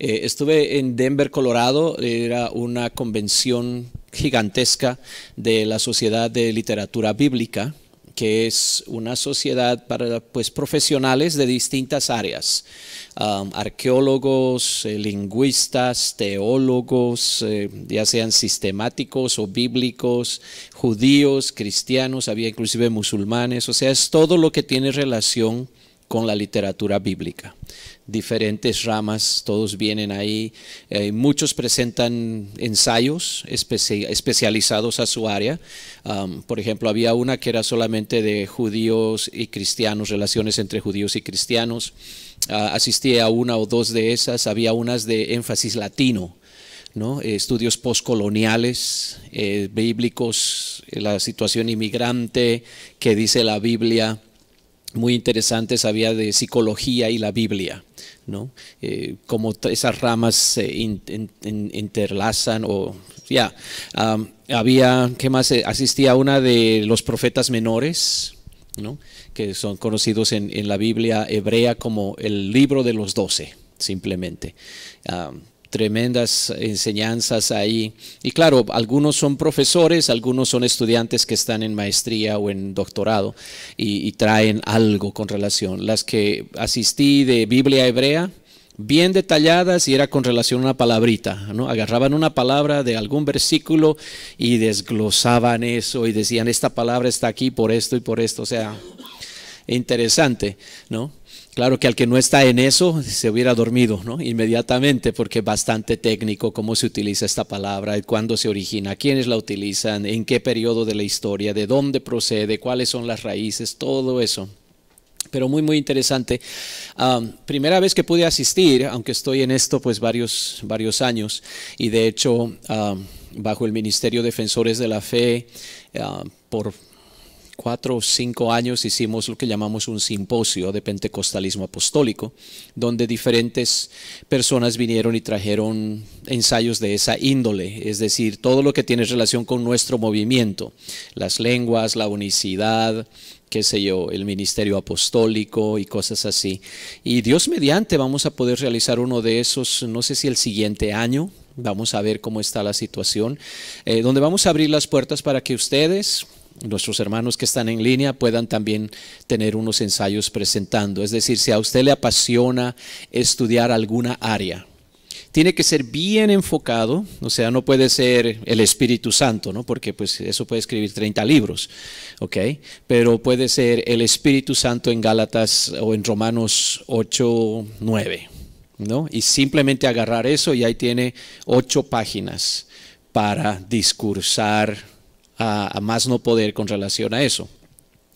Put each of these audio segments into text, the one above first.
Eh, estuve en Denver, Colorado, era una convención gigantesca de la Sociedad de Literatura Bíblica, que es una sociedad para pues, profesionales de distintas áreas, um, arqueólogos, eh, lingüistas, teólogos, eh, ya sean sistemáticos o bíblicos, judíos, cristianos, había inclusive musulmanes, o sea, es todo lo que tiene relación con la literatura bíblica diferentes ramas, todos vienen ahí. Eh, muchos presentan ensayos especializados a su área. Um, por ejemplo, había una que era solamente de judíos y cristianos, relaciones entre judíos y cristianos. Ah, asistí a una o dos de esas. Había unas de énfasis latino. ¿no? Eh, estudios postcoloniales, eh, bíblicos, la situación inmigrante, que dice la Biblia, muy interesantes había de psicología y la Biblia, ¿no? Eh, como esas ramas se interlazan o ya había qué más eh, asistía a una de los profetas menores, ¿no? Que son conocidos en, la Biblia hebrea como el libro de los doce, simplemente tremendas enseñanzas ahí. Y claro, algunos son profesores, algunos son estudiantes que están en maestría o en doctorado y, traen algo con relación. Las que asistí de Biblia hebrea, bien detalladas y era con relación a una palabrita, ¿no? Agarraban una palabra de algún versículo y desglosaban eso y decían, esta palabra está aquí por esto y por esto, o sea, interesante, ¿no? Claro que al que no está en eso se hubiera dormido ¿no? inmediatamente porque es bastante técnico cómo se utiliza esta palabra, cuándo se origina, quiénes la utilizan, en qué periodo de la historia, de dónde procede, cuáles son las raíces, todo eso. Pero muy, muy interesante. primera vez que pude asistir, aunque estoy en esto pues varios, varios años y de hecho bajo el Ministerio Defensores de la Fe por cuatro o cinco años hicimos lo que llamamos un simposio de pentecostalismo apostólico, donde diferentes personas vinieron y trajeron ensayos de esa índole, es decir, todo lo que tiene relación con nuestro movimiento, las lenguas, la unicidad, qué sé yo, el ministerio apostólico y cosas así. Y Dios mediante vamos a poder realizar uno de esos, no sé si el siguiente año, vamos a ver cómo está la situación, eh, donde vamos a abrir las puertas para que ustedes nuestros hermanos que están en línea puedan también tener unos ensayos presentando. Es decir, si a usted le apasiona estudiar alguna área, tiene que ser bien enfocado, o sea, no puede ser el Espíritu Santo, ¿no? Porque pues eso puede escribir 30 libros, Pero puede ser el Espíritu Santo en Gálatas o en Romanos 8, 9, ¿no? Y simplemente agarrar eso y ahí tiene ocho páginas para discursar a, más no poder con relación a eso.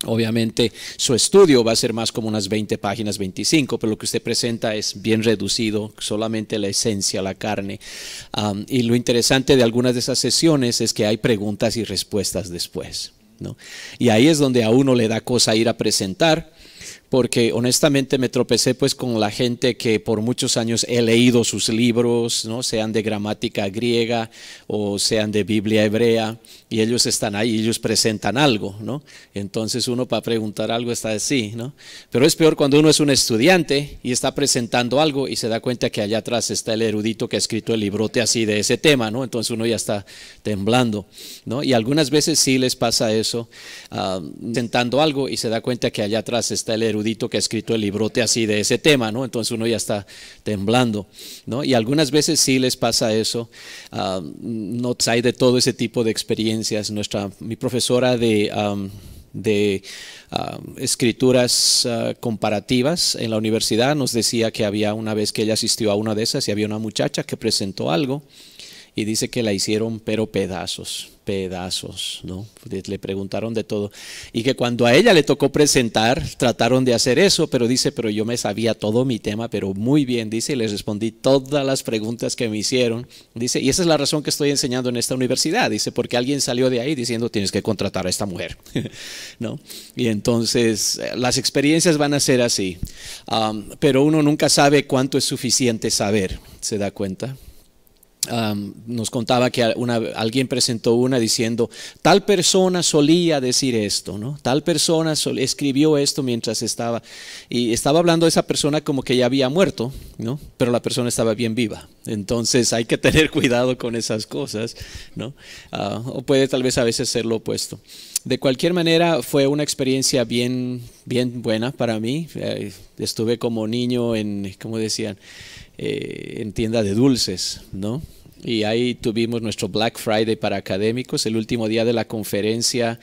Obviamente su estudio va a ser más como unas 20 páginas, 25, pero lo que usted presenta es bien reducido, solamente la esencia, la carne. y lo interesante de algunas de esas sesiones es que hay preguntas y respuestas después. ¿no? Y ahí es donde a uno le da cosa ir a presentar porque honestamente me tropecé pues con la gente que por muchos años he leído sus libros, ¿no? sean de gramática griega o sean de Biblia hebrea, y ellos están ahí, ellos presentan algo, ¿no? Entonces uno para preguntar algo está así, ¿no? Pero es peor cuando uno es un estudiante y está presentando algo y se da cuenta que allá atrás está el erudito que ha escrito el librote así de ese tema, ¿no? Entonces uno ya está temblando, ¿no? Y algunas veces sí les pasa eso, ah, presentando algo y se da cuenta que allá atrás está el erudito que ha escrito el librote así de ese tema, ¿no? Entonces uno ya está temblando, ¿no? Y algunas veces sí les pasa eso. no pues, hay de todo ese tipo de experiencias. Nuestra, mi profesora de... escrituras ah, comparativas en la universidad nos decía que había una vez que ella asistió a una de esas y había una muchacha que presentó algo y dice que la hicieron pero pedazos, pedazos, ¿no? Le preguntaron de todo. Y que cuando a ella le tocó presentar, trataron de hacer eso, pero dice, pero yo me sabía todo mi tema, pero muy bien, dice, y les respondí todas las preguntas que me hicieron. Dice, y esa es la razón que estoy enseñando en esta universidad, dice, porque alguien salió de ahí diciendo, tienes que contratar a esta mujer, ¿no? Y entonces, eh, las experiencias van a ser así, pero uno nunca sabe cuánto es suficiente saber, ¿se da cuenta? nos contaba que alguien presentó una diciendo, tal persona solía decir esto, ¿no? Tal persona escribió esto mientras estaba, y estaba hablando de esa persona como que ya había muerto, ¿no? Pero la persona estaba bien viva. Entonces hay que tener cuidado con esas cosas, ¿no? Ah, o puede tal vez a veces ser lo opuesto. De cualquier manera, fue una experiencia bien, bien buena para mí. Eh, estuve como niño en, como decían? eh, en tienda de dulces, ¿no? y ahí tuvimos nuestro Black Friday para académicos, el último día de la conferencia.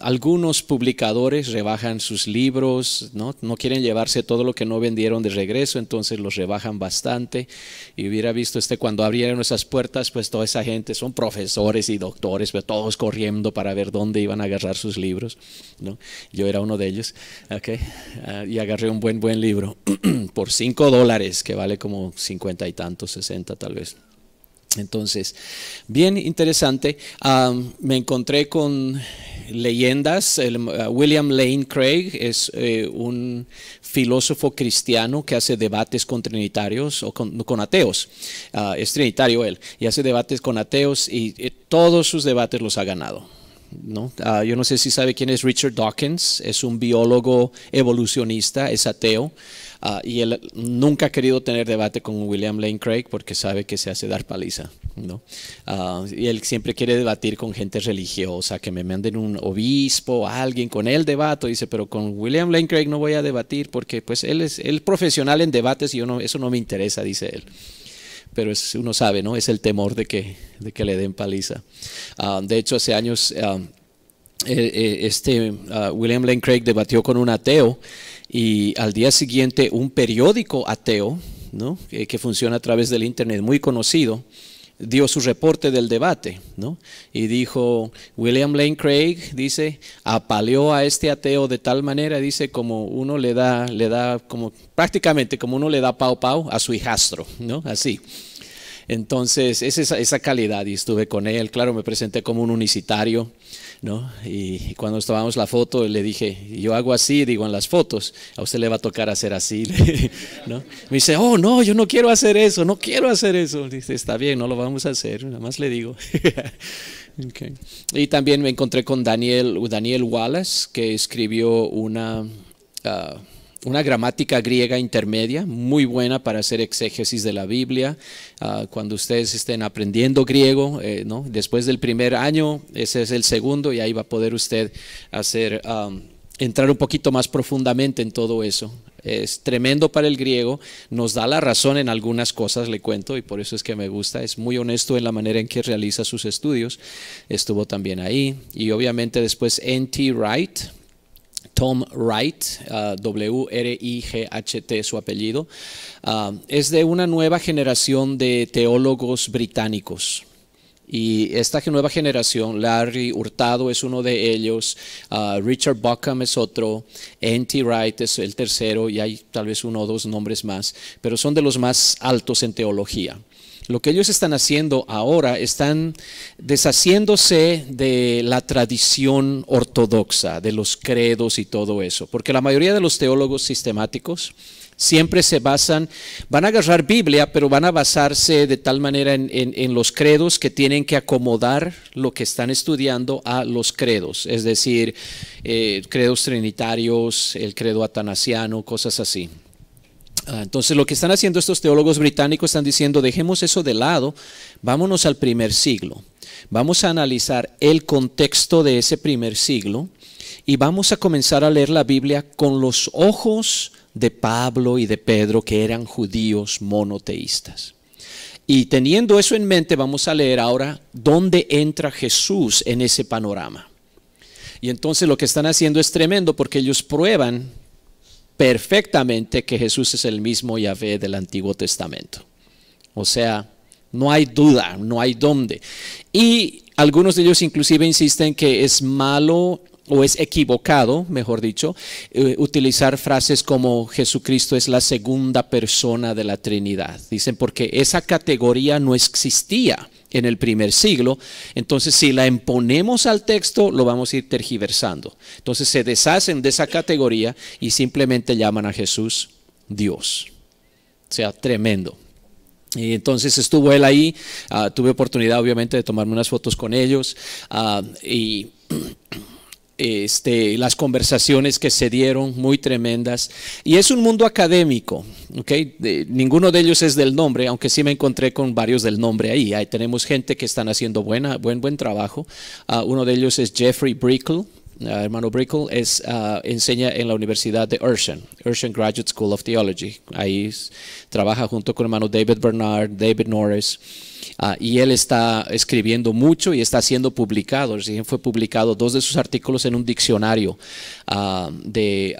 algunos publicadores rebajan sus libros, ¿no? no quieren llevarse todo lo que no vendieron de regreso, entonces los rebajan bastante. Y hubiera visto este cuando abrieron nuestras puertas, pues toda esa gente son profesores y doctores, pero todos corriendo para ver dónde iban a agarrar sus libros. ¿no? Yo era uno de ellos, okay. Ah, y agarré un buen, buen libro por cinco dólares, que vale como cincuenta y tantos, sesenta tal vez. Entonces, bien interesante. me encontré con leyendas. El, uh, William Lane Craig es eh, un filósofo cristiano que hace debates con trinitarios o con, ateos. Ah, es trinitario él y hace debates con ateos y eh, todos sus debates los ha ganado ¿no? Ah, yo no sé si sabe quién es Richard Dawkins, es un biólogo evolucionista, es ateo, ah, y él nunca ha querido tener debate con William Lane Craig porque sabe que se hace dar paliza. ¿no? Ah, y él siempre quiere debatir con gente religiosa, que me manden un obispo, alguien, con él debato, dice, pero con William Lane Craig no voy a debatir porque pues él es, el profesional en debates y yo no, eso no me interesa, dice él pero uno sabe, ¿no? Es el temor de que, de que le den paliza. Ah, de hecho, hace años ah, eh, eh, este, ah, William Lane Craig debatió con un ateo y al día siguiente un periódico ateo, ¿no? que, funciona a través del Internet, muy conocido, dio su reporte del debate, ¿no? Y dijo, William Lane Craig, dice, apaleó a este ateo de tal manera, dice, como uno le da, le da, como prácticamente como uno le da pau pau a su hijastro, ¿no? Así. Entonces, es esa, esa, calidad y estuve con él. Claro, me presenté como un unicitario, ¿no? Y, cuando estábamos la foto, le dije, yo hago así, digo en las fotos, a usted le va a tocar hacer así, ¿no? Me dice, oh, no, yo no quiero hacer eso, no quiero hacer eso. Dice, está bien, no lo vamos a hacer, nada más le digo. Y también me encontré con Daniel, Daniel Wallace, que escribió una... Ah, una gramática griega intermedia, muy buena para hacer exégesis de la Biblia. Ah, cuando ustedes estén aprendiendo griego, eh, después del primer año, ese es el segundo, y ahí va a poder usted hacer, entrar un poquito más profundamente en todo eso. Es tremendo para el griego, nos da la razón en algunas cosas, le cuento, y por eso es que me gusta. Es muy honesto en la manera en que realiza sus estudios. Estuvo también ahí. Y obviamente después N.T. Wright, Tom Wright, uh, W-R-I-G-H-T su apellido, uh, es de una nueva generación de teólogos británicos. Y esta nueva generación, Larry Hurtado es uno de ellos, uh, Richard Buckham es otro, N.T. Wright es el tercero y hay tal vez uno o dos nombres más, pero son de los más altos en teología. Lo que ellos están haciendo ahora, están deshaciéndose de la tradición ortodoxa, de los credos y todo eso, porque la mayoría de los teólogos sistemáticos siempre se basan, van a agarrar Biblia, pero van a basarse de tal manera en, los credos que tienen que acomodar lo que están estudiando a los credos, es decir, eh, credos trinitarios, el credo atanasiano, cosas así. Ah, entonces lo que están haciendo estos teólogos británicos están diciendo, dejemos eso de lado, vámonos al primer siglo, vamos a analizar el contexto de ese primer siglo y vamos a comenzar a leer la Biblia con los ojos de Pablo y de Pedro, que eran judíos monoteístas. Y teniendo eso en mente, vamos a leer ahora dónde entra Jesús en ese panorama. Y entonces lo que están haciendo es tremendo porque ellos prueban perfectamente que Jesús es el mismo Yahvé del Antiguo Testamento. O sea, no hay duda, no hay dónde. Y algunos de ellos inclusive insisten que es malo o es equivocado, mejor dicho, eh, utilizar frases como Jesucristo es la segunda persona de la Trinidad. Dicen porque esa categoría no existía en el primer siglo. Entonces, si la imponemos al texto, lo vamos a ir tergiversando. Entonces, se deshacen de esa categoría y simplemente llaman a Jesús Dios. O sea, tremendo. Y entonces estuvo él ahí, ah, tuve oportunidad obviamente de tomarme unas fotos con ellos ah, y este, las conversaciones que se dieron, muy tremendas. Y es un mundo académico, ¿ok? ninguno de ellos es del nombre, aunque sí me encontré con varios del nombre ahí. ahí tenemos gente que están haciendo buena, buen, buen trabajo. Ah, uno de ellos es Jeffrey Brickle. Ah, hermano Brickle es, ah, enseña en la Universidad de Urshan, Urshan Graduate School of Theology. Ahí trabaja junto con hermano David Bernard, David Norris. Ah, y él está escribiendo mucho y está siendo publicado. Recién fue publicado dos de sus artículos en un diccionario ah, de...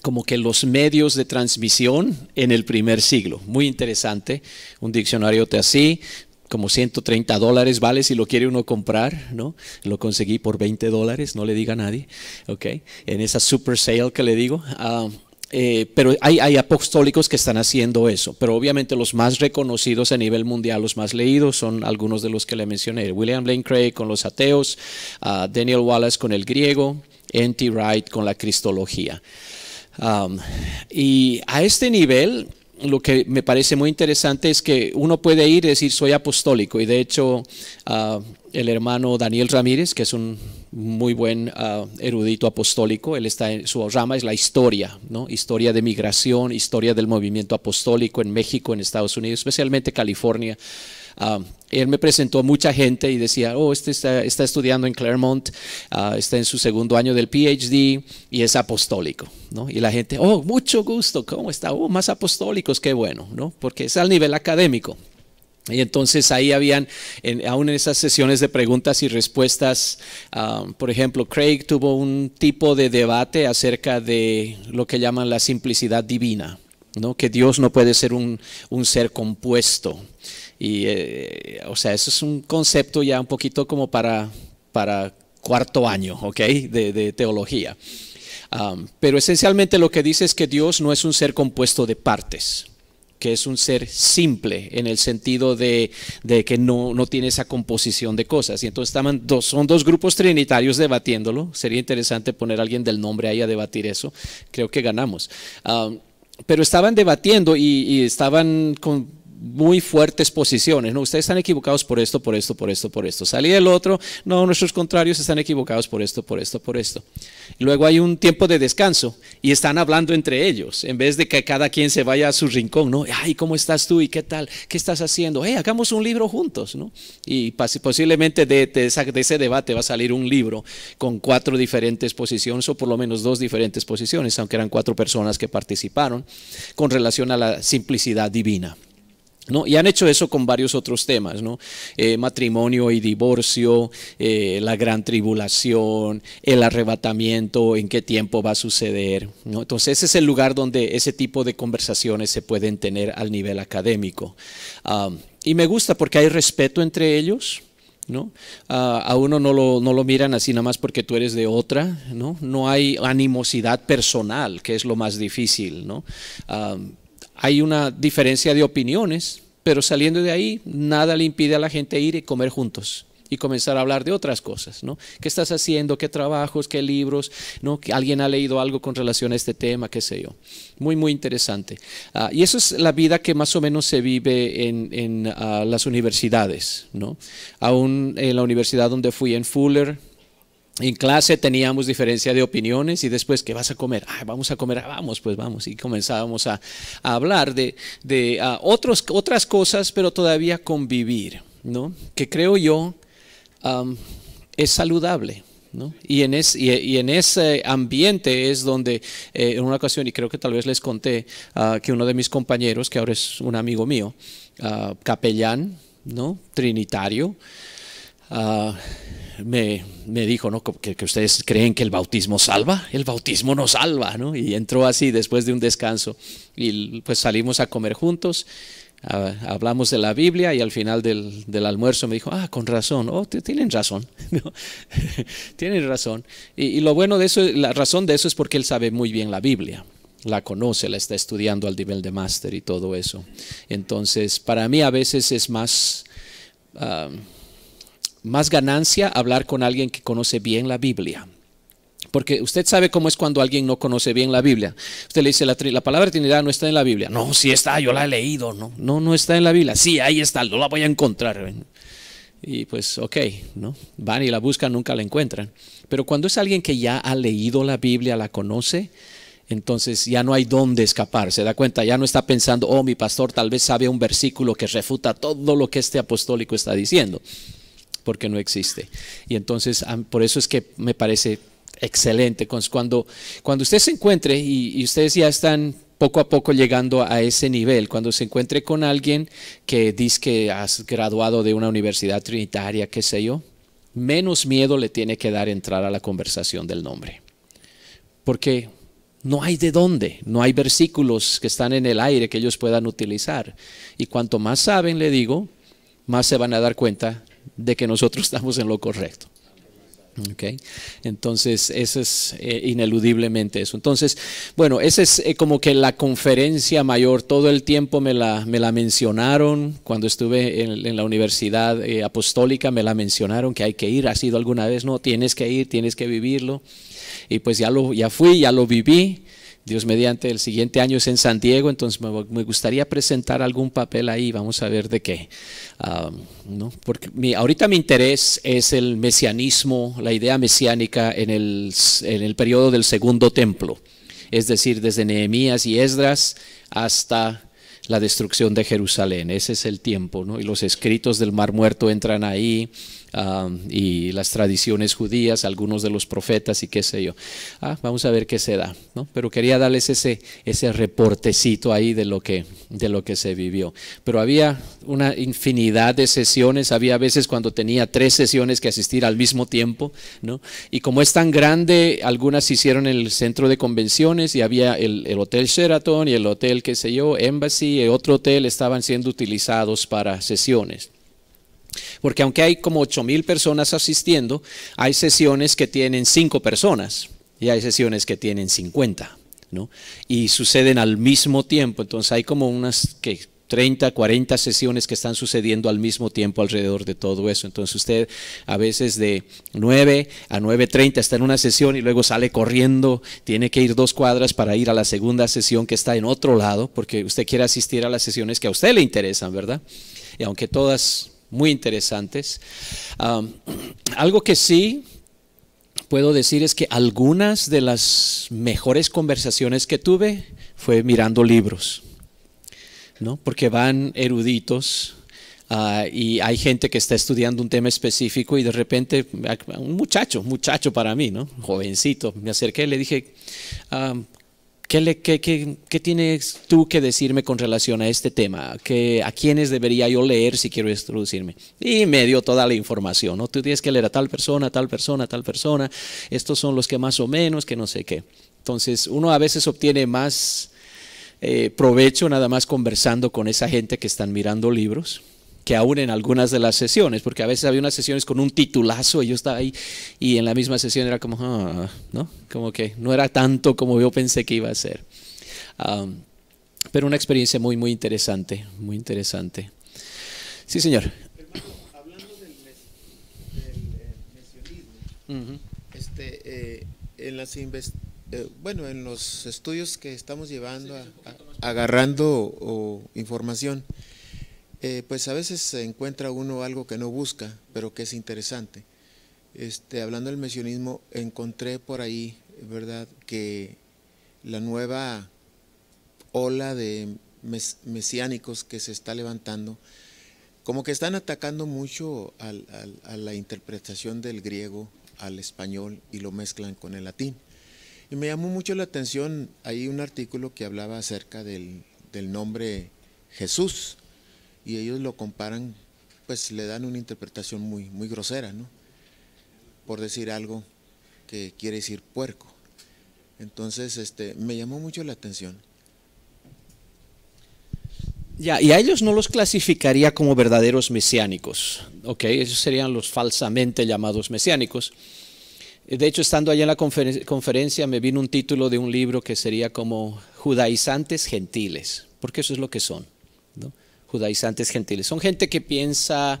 como que los medios de transmisión en el primer siglo. Muy interesante. Un diccionario de así, como 130 dólares vale si lo quiere uno comprar, ¿no? Lo conseguí por 20 dólares, no le diga a nadie, ¿ok? En esa super sale que le digo. Ah, eh, pero hay, apostólicos que están haciendo eso, pero obviamente los más reconocidos a nivel mundial, los más leídos, son algunos de los que le mencioné. William Lane Craig con los ateos, ah, Daniel Wallace con el griego, N.T. Wright con la cristología. Um, y a este nivel, lo que me parece muy interesante es que uno puede ir y decir soy apostólico y de hecho ah, el hermano Daniel Ramírez, que es un muy buen ah, erudito apostólico, él está en su rama es la historia, ¿no? Historia de migración, historia del movimiento apostólico en México, en Estados Unidos, especialmente California. Um, él me presentó a mucha gente y decía, oh, este está, estudiando en Claremont, ah, está en su segundo año del PhD y es apostólico. ¿no? Y la gente, oh, mucho gusto, ¿cómo está? Oh, más apostólicos, qué bueno, ¿no? porque es al nivel académico. Y entonces ahí habían, aún en esas sesiones de preguntas y respuestas, um, por ejemplo, Craig tuvo un tipo de debate acerca de lo que llaman la simplicidad divina, ¿no? que Dios no puede ser un, un ser compuesto. Y, eh, o sea, eso es un concepto ya un poquito como para, para cuarto año, ¿ok? De, teología. pero esencialmente lo que dice es que Dios no es un ser compuesto de partes que es un ser simple en el sentido de, de que no, no, tiene esa composición de cosas. Y entonces estaban dos, son dos grupos trinitarios debatiéndolo. Sería interesante poner a alguien del nombre ahí a debatir eso. Creo que ganamos. pero estaban debatiendo y, y estaban con muy fuertes posiciones. No, ustedes están equivocados por esto, por esto, por esto, por esto. Salí el otro, no, nuestros contrarios están equivocados por esto, por esto, por esto. luego hay un tiempo de descanso y están hablando entre ellos, en vez de que cada quien se vaya a su rincón, ¿no? Ay, ¿cómo estás tú? ¿Y qué tal? ¿Qué estás haciendo? Hey, hagamos un libro juntos, ¿no? Y posiblemente de ese debate va a salir un libro con cuatro diferentes posiciones o por lo menos dos diferentes posiciones, aunque eran cuatro personas que participaron, con relación a la simplicidad divina. ¿No? Y han hecho eso con varios otros temas, ¿no? Eh, matrimonio y divorcio, eh, la gran tribulación, el arrebatamiento, en qué tiempo va a suceder. Entonces, ese es el lugar donde ese tipo de conversaciones se pueden tener al nivel académico. y me gusta porque hay respeto entre ellos. ¿No? a uno no lo, no lo, miran así nada más porque tú eres de otra, ¿no? No hay animosidad personal, que es lo más difícil, ¿no? hay una diferencia de opiniones, pero saliendo de ahí, nada le impide a la gente ir y comer juntos y comenzar a hablar de otras cosas, ¿no? ¿Qué estás haciendo? ¿Qué trabajos? ¿Qué libros? ¿No? ¿Alguien ha leído algo con relación a este tema? ¿Qué sé yo? Muy, muy interesante. Ah, y eso es la vida que más o menos se vive en, ah, las universidades, ¿no? Aún en la universidad donde fui en Fuller, en clase teníamos diferencia de opiniones y después, ¿qué vas a comer? Ah, vamos a comer, ah, vamos, pues vamos. Y comenzábamos a, hablar de, ah, otros, otras cosas, pero todavía convivir, ¿no? Que creo yo es saludable. ¿No? Y, en en ese ambiente es donde, eh, en una ocasión, y creo que tal vez les conté, que uno de mis compañeros, que ahora es un amigo mío, capellán, ¿no? Trinitario, uh, me, dijo, ¿no? Que, ustedes creen que el bautismo salva, el bautismo no salva, ¿no? Y entró así después de un descanso y pues salimos a comer juntos, hablamos de la Biblia y al final del, almuerzo me dijo, ah, con razón, oh, tienen razón, tienen razón. Y, lo bueno de eso, la razón de eso es porque él sabe muy bien la Biblia la conoce, la está estudiando al nivel de máster y todo eso. Entonces, para mí a veces es más, ah, más ganancia hablar con alguien que conoce bien la Biblia. Porque usted sabe cómo es cuando alguien no conoce bien la Biblia. Usted le dice, la, la palabra Trinidad no está en la Biblia. No, sí está, yo la he leído. No, no, no está en la Biblia. Sí, ahí está, no la voy a encontrar. Y pues, ok, ¿no? Van y la buscan, nunca la encuentran. Pero cuando es alguien que ya ha leído la Biblia, la conoce, entonces ya no hay dónde escapar, se da cuenta, ya no está pensando, oh, mi pastor tal vez sabe un versículo que refuta todo lo que este apostólico está diciendo porque no existe. Y entonces, por eso es que me parece excelente. Cuando, cuando usted se encuentre y, y ustedes ya están poco a poco llegando a ese nivel, cuando se encuentre con alguien que dice que has graduado de una universidad trinitaria, qué sé yo, menos miedo le tiene que dar entrar a la conversación del nombre. Porque no hay de dónde, no hay versículos que están en el aire que ellos puedan utilizar. Y cuanto más saben, le digo, más se van a dar cuenta de que nosotros estamos en lo correcto. Okay. Entonces, eso es eh, ineludiblemente eso. Entonces, bueno, esa es eh, como que la conferencia mayor, todo el tiempo me la, me la mencionaron, cuando estuve en, la universidad eh, apostólica me la mencionaron que hay que ir, ha sido alguna vez? No, tienes que ir, tienes que vivirlo. Y pues ya, lo, ya fui, ya lo viví Dios mediante, el siguiente año es en San Diego, entonces me, gustaría presentar algún papel ahí, vamos a ver de qué. Um, Porque ahorita mi interés es el mesianismo, la idea mesiánica en el, en el periodo del segundo templo, es decir, desde Nehemías y Esdras hasta la destrucción de Jerusalén, ese es el tiempo, ¿no? y los escritos del Mar Muerto entran ahí, y las tradiciones judías, algunos de los profetas y qué sé yo. Ah, vamos a ver qué se da, ¿no? Pero quería darles ese, ese reportecito ahí de lo, que, de lo que se vivió. Pero había una infinidad de sesiones, había veces cuando tenía tres sesiones que asistir al mismo tiempo, ¿no? Y como es tan grande, algunas se hicieron en el centro de convenciones y había el, el Hotel Sheraton y el Hotel, qué sé yo, Embassy y otro hotel estaban siendo utilizados para sesiones. Porque aunque hay como 8 mil personas asistiendo, hay sesiones que tienen 5 personas y hay sesiones que tienen 50. ¿no? Y suceden al mismo tiempo. Entonces hay como unas que 30, 40 sesiones que están sucediendo al mismo tiempo alrededor de todo eso. Entonces usted a veces de 9 a 9.30 está en una sesión y luego sale corriendo, tiene que ir dos cuadras para ir a la segunda sesión que está en otro lado, porque usted quiere asistir a las sesiones que a usted le interesan, ¿verdad? Y aunque todas muy interesantes. algo que sí puedo decir es que algunas de las mejores conversaciones que tuve fue mirando libros, ¿no? porque van eruditos. Ah, y hay gente que está estudiando un tema específico y de repente un muchacho, muchacho para mí, ¿no? jovencito, me acerqué y le dije, ¿Qué, tienes tú que decirme con relación a este tema? ¿A quiénes debería yo leer si quiero introducirme? Y me dio toda la información, ¿no? Tú tienes que leer a tal persona, tal persona, tal persona, estos son los que más o menos, que no sé qué. Entonces, uno a veces obtiene más eh, provecho nada más conversando con esa gente que están mirando libros que aún en algunas de las sesiones, porque a veces había unas sesiones con un titulazo y yo estaba ahí y en la misma sesión era como, ah", ¿no? Como que no era tanto como yo pensé que iba a ser. pero una experiencia muy, muy interesante, muy interesante. Sí, señor. Hermano, hablando del, eh, mesionismo, este, eh, en las eh, bueno, en los estudios que estamos llevando, agarrando información, eh, pues a veces se encuentra uno algo que no busca, pero que es interesante. Este, hablando del mesionismo, encontré por ahí, ¿verdad?, que la nueva ola de mesiánicos que se está levantando, como que están atacando mucho a la interpretación del griego al español y lo mezclan con el latín. Y me llamó mucho la atención ahí un artículo que hablaba acerca del nombre Jesús y ellos lo comparan, pues le dan una interpretación muy, muy grosera, ¿no? Por decir algo que quiere decir puerco. Entonces, este, me llamó mucho la atención. Ya, y a ellos no los clasificaría como verdaderos mesiánicos, ¿ok? Esos serían los falsamente llamados mesiánicos. De hecho, estando allá en la conferencia, me vino un título de un libro que sería como Judaizantes Gentiles, porque eso es lo que son, ¿no? judaizantes gentiles. Son gente que piensa,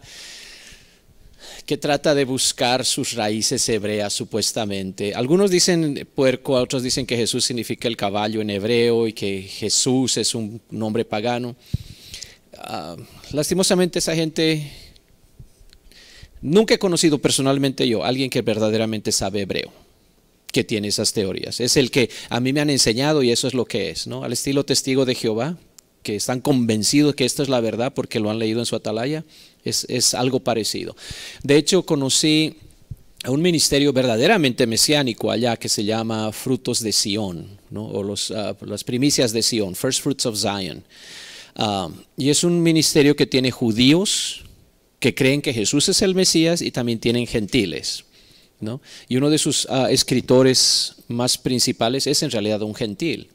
que trata de buscar sus raíces hebreas supuestamente. Algunos dicen puerco, otros dicen que Jesús significa el caballo en hebreo y que Jesús es un nombre pagano. Ah, lastimosamente esa gente nunca he conocido personalmente yo alguien que verdaderamente sabe hebreo que tiene esas teorías. Es el que a mí me han enseñado y eso es lo que es, ¿no? Al estilo testigo de Jehová que están convencidos que esta es la verdad porque lo han leído en su atalaya, es, algo parecido. De hecho, conocí a un ministerio verdaderamente mesiánico allá que se llama Frutos de Sion, o ah, las primicias de Sion, First Fruits of Zion. Ah, y es un ministerio que tiene judíos que creen que Jesús es el Mesías y también tienen gentiles. Y uno de sus ah, escritores más principales es en realidad un gentil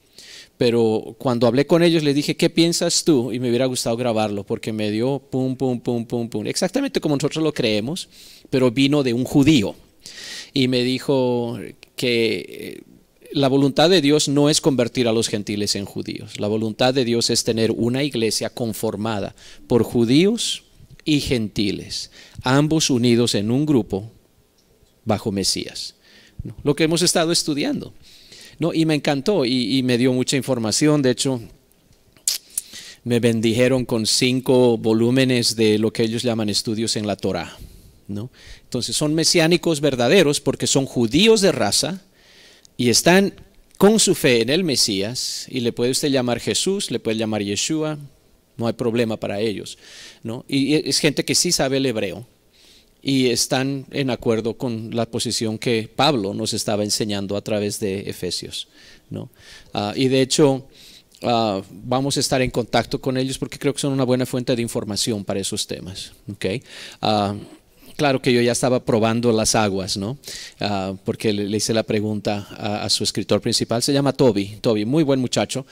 pero cuando hablé con ellos les dije, ¿qué piensas tú? Y me hubiera gustado grabarlo porque me dio pum, pum, pum, pum, pum, exactamente como nosotros lo creemos, pero vino de un judío. Y me dijo que eh, la voluntad de Dios no es convertir a los gentiles en judíos, la voluntad de Dios es tener una iglesia conformada por judíos y gentiles, ambos unidos en un grupo bajo Mesías. Lo que hemos estado estudiando y me encantó y, me dio mucha información. De hecho, me bendijeron con cinco volúmenes de lo que ellos llaman estudios en la Torah. ¿no? Entonces son mesiánicos verdaderos porque son judíos de raza y están con su fe en el Mesías y le puede usted llamar Jesús, le puede llamar Yeshua, no hay problema para ellos. ¿no? Y es gente que sí sabe el hebreo, y están en acuerdo con la posición que Pablo nos estaba enseñando a través de Efesios. Ah, y de hecho, ah, vamos a estar en contacto con ellos porque creo que son una buena fuente de información para esos temas. Ah, claro que yo ya estaba probando las aguas, ¿no? porque le, hice la pregunta a, su escritor principal, se llama Toby, Toby, muy buen muchacho,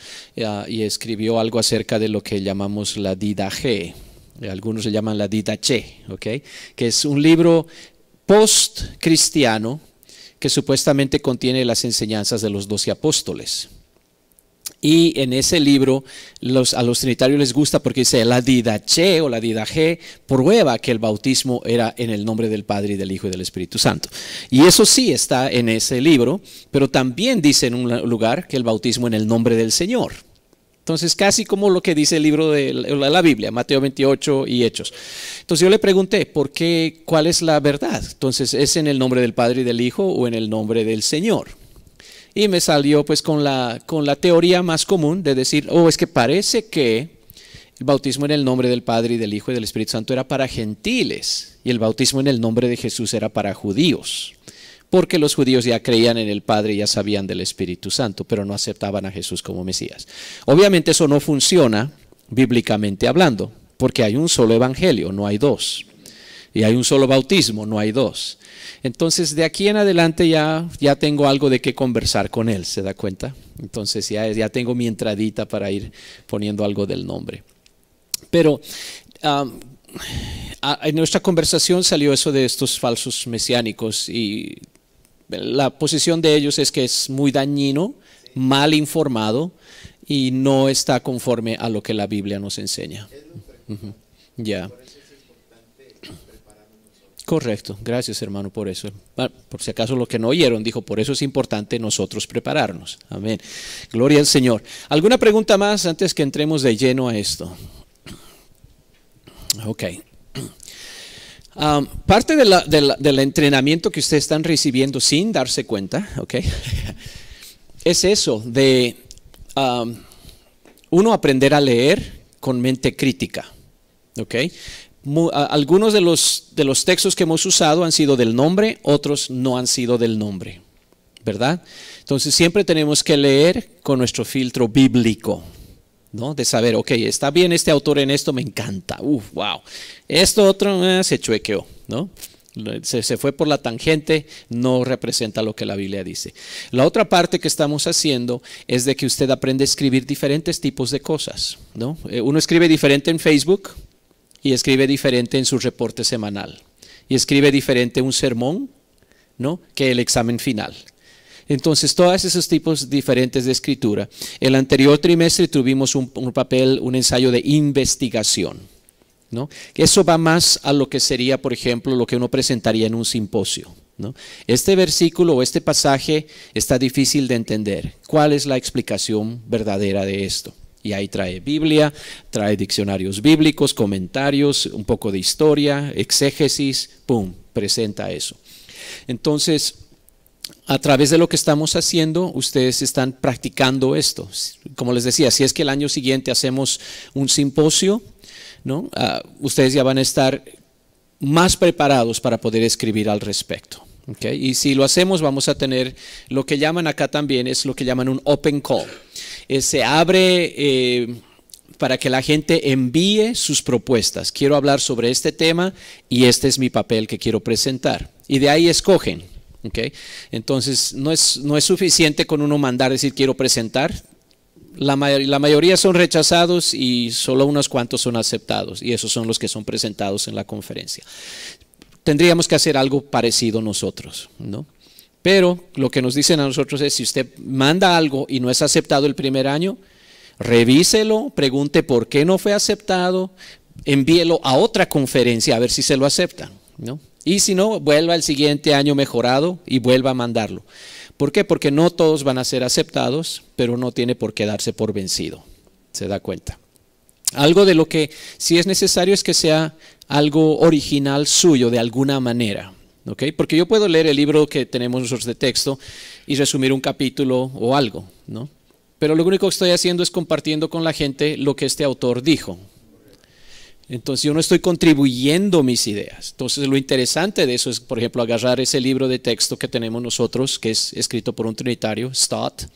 y escribió algo acerca de lo que llamamos la G. Eh, algunos se llaman la Didache, que es un libro post-cristiano que supuestamente contiene las enseñanzas de los doce apóstoles. Y en ese libro a los trinitarios les gusta porque dice la didache o la didaje prueba que el bautismo era en el nombre del Padre y del Hijo y del Espíritu Santo. Y eso sí está en ese libro, pero también dice en un lugar que el bautismo en el nombre del Señor. Entonces, casi como lo que dice el libro de la Biblia, Mateo 28 y Hechos. Entonces yo le pregunté, ¿por qué? ¿Cuál es la verdad? Entonces, ¿es en el nombre del Padre y del Hijo o en el nombre del Señor? Y me salió pues con la, con la teoría más común de decir, oh, es que parece que el bautismo en el nombre del Padre y del Hijo y del Espíritu Santo era para gentiles y el bautismo en el nombre de Jesús era para judíos porque los judíos ya creían en el Padre, y ya sabían del Espíritu Santo, pero no aceptaban a Jesús como Mesías. Obviamente eso no funciona bíblicamente hablando, porque hay un solo evangelio, no hay dos. Y hay un solo bautismo, no hay dos. Entonces, de aquí en adelante ya, ya tengo algo de qué conversar con él, ¿se da cuenta? Entonces, ya, ya tengo mi entradita para ir poniendo algo del nombre. Pero en nuestra conversación salió eso de estos falsos mesiánicos y la posición de ellos es que es muy dañino, mal informado y no está conforme a lo que la Biblia nos enseña. Ya. Correcto, gracias hermano por eso. Ah, por si acaso lo que no oyeron, dijo, por eso es importante nosotros prepararnos. Amén. Gloria al Señor. ¿Alguna pregunta más antes que entremos de lleno a esto? Ok. Um, parte del entrenamiento que ustedes están recibiendo sin darse cuenta, es eso, de um, uno aprender a leer con mente crítica, algunos de los, de los textos que hemos usado han sido del nombre, otros no han sido del nombre, ¿verdad? Entonces siempre tenemos que leer con nuestro filtro bíblico, de saber, ok, está bien este autor en esto, me encanta, uff, wow. Esto otro eh, se chuequeó, ¿no? Se, se, fue por la tangente, no representa lo que la Biblia dice. La otra parte que estamos haciendo es de que usted aprende a escribir diferentes tipos de cosas, ¿no? Eh, uno escribe diferente en Facebook y escribe diferente en su reporte semanal y escribe diferente un sermón, ¿no? Que el examen final, entonces, todos esos tipos diferentes de escritura. El anterior trimestre tuvimos un, papel, un ensayo de investigación. ¿no? Eso va más a lo que sería, por ejemplo, lo que uno presentaría en un simposio. Este versículo o este pasaje está difícil de entender. ¿Cuál es la explicación verdadera de esto? Y ahí trae Biblia, trae diccionarios bíblicos, comentarios, un poco de historia, exégesis, ¡pum! Presenta eso. Entonces, a través de lo que estamos haciendo, ustedes están practicando esto. Como les decía, si es que el año siguiente hacemos un simposio, ¿no? Ah, ustedes ya van a estar más preparados para poder escribir al respecto. Y si lo hacemos, vamos a tener lo que llaman acá también, es lo que llaman un open call. Eh, se abre... Eh, para que la gente envíe sus propuestas. Quiero hablar sobre este tema y este es mi papel que quiero presentar. Y de ahí escogen entonces, no es, no es suficiente con uno mandar decir quiero presentar. La, la mayoría son rechazados y solo unos cuantos son aceptados, y esos son los que son presentados en la conferencia. Tendríamos que hacer algo parecido nosotros, ¿no? Pero lo que nos dicen a nosotros es, si usted manda algo y no es aceptado el primer año, revíselo, pregunte por qué no fue aceptado, envíelo a otra conferencia a ver si se lo aceptan. ¿no? Y si no, vuelva el siguiente año mejorado y vuelva a mandarlo. ¿Por qué? Porque no todos van a ser aceptados, pero no tiene por qué darse por vencido. Se da cuenta. Algo de lo que sí es necesario es que sea algo original suyo de alguna manera. Porque yo puedo leer el libro que tenemos nosotros de texto y resumir un capítulo o algo, ¿no? Pero lo único que estoy haciendo es compartiendo con la gente lo que este autor dijo, entonces yo no estoy contribuyendo mis ideas. Entonces lo interesante de eso es, por ejemplo, agarrar ese libro de texto que tenemos nosotros, que es escrito por un trinitario, Stott,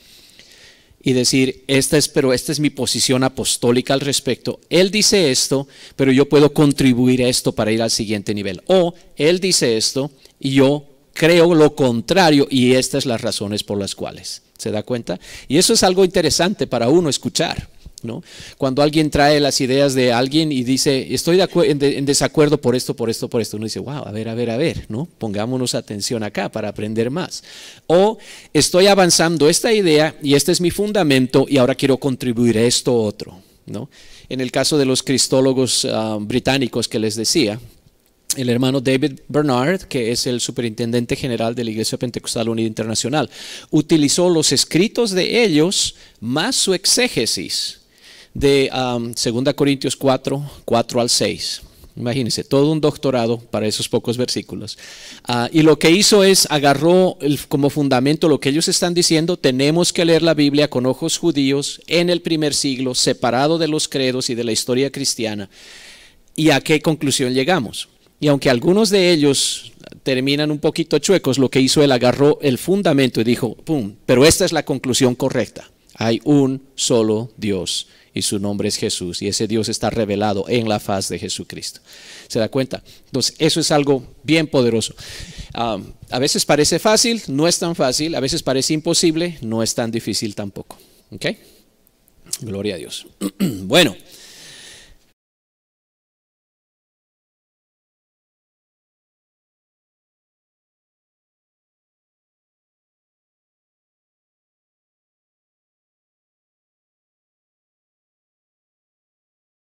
y decir, esta es, pero esta es mi posición apostólica al respecto. Él dice esto, pero yo puedo contribuir a esto para ir al siguiente nivel. O él dice esto y yo creo lo contrario y estas las razones por las cuales. ¿Se da cuenta? Y eso es algo interesante para uno escuchar. Cuando alguien trae las ideas de alguien y dice, estoy en, desacuerdo por esto, por esto, por esto, uno dice, wow, a ver, a ver, a ver, ¿no? Pongámonos atención acá para aprender más. O estoy avanzando esta idea y este es mi fundamento y ahora quiero contribuir a esto otro, ¿no? En el caso de los cristólogos ah, británicos que les decía, el hermano David Bernard, que es el superintendente general de la Iglesia Pentecostal Unida Internacional, utilizó los escritos de ellos más su exégesis de 2 Corintios 4, 4 al 6. Imagínense, todo un doctorado para esos pocos versículos. Ah, y lo que hizo es agarró como fundamento lo que ellos están diciendo, tenemos que leer la Biblia con ojos judíos en el primer siglo, separado de los credos y de la historia cristiana. ¿Y a qué conclusión llegamos? Y aunque algunos de ellos terminan un poquito chuecos, lo que hizo él agarró el fundamento y dijo, ¡pum! Pero esta es la conclusión correcta. Hay un solo Dios y su nombre es Jesús. Y ese Dios está revelado en la faz de Jesucristo. ¿Se da cuenta? Entonces, eso es algo bien poderoso. a veces parece fácil, no es tan fácil. A veces parece imposible, no es tan difícil tampoco. ¿Ok? Gloria a Dios. bueno.